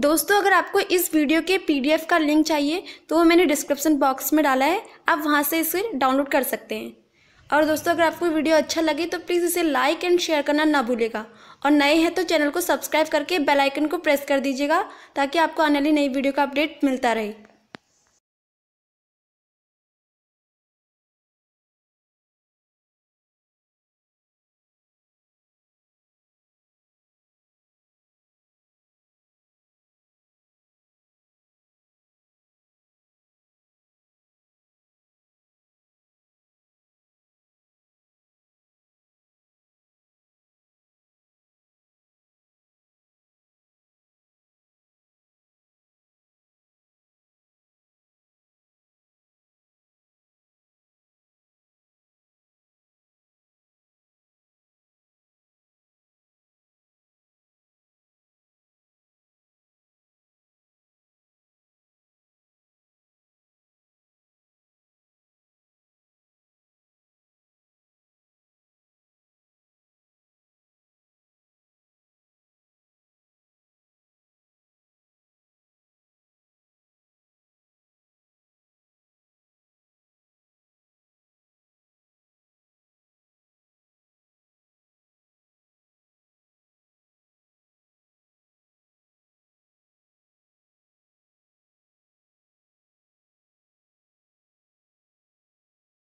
दोस्तों अगर आपको इस वीडियो के पीडीएफ का लिंक चाहिए तो वो मैंने डिस्क्रिप्शन बॉक्स में डाला है आप वहाँ से इसे डाउनलोड कर सकते हैं और दोस्तों अगर आपको वीडियो अच्छा लगे तो प्लीज़ इसे लाइक एंड शेयर करना ना भूलेगा और नए हैं तो चैनल को सब्सक्राइब करके बेलाइकन को प्रेस कर दीजिएगा ताकि आपको आने वाली नई वीडियो का अपडेट मिलता रहे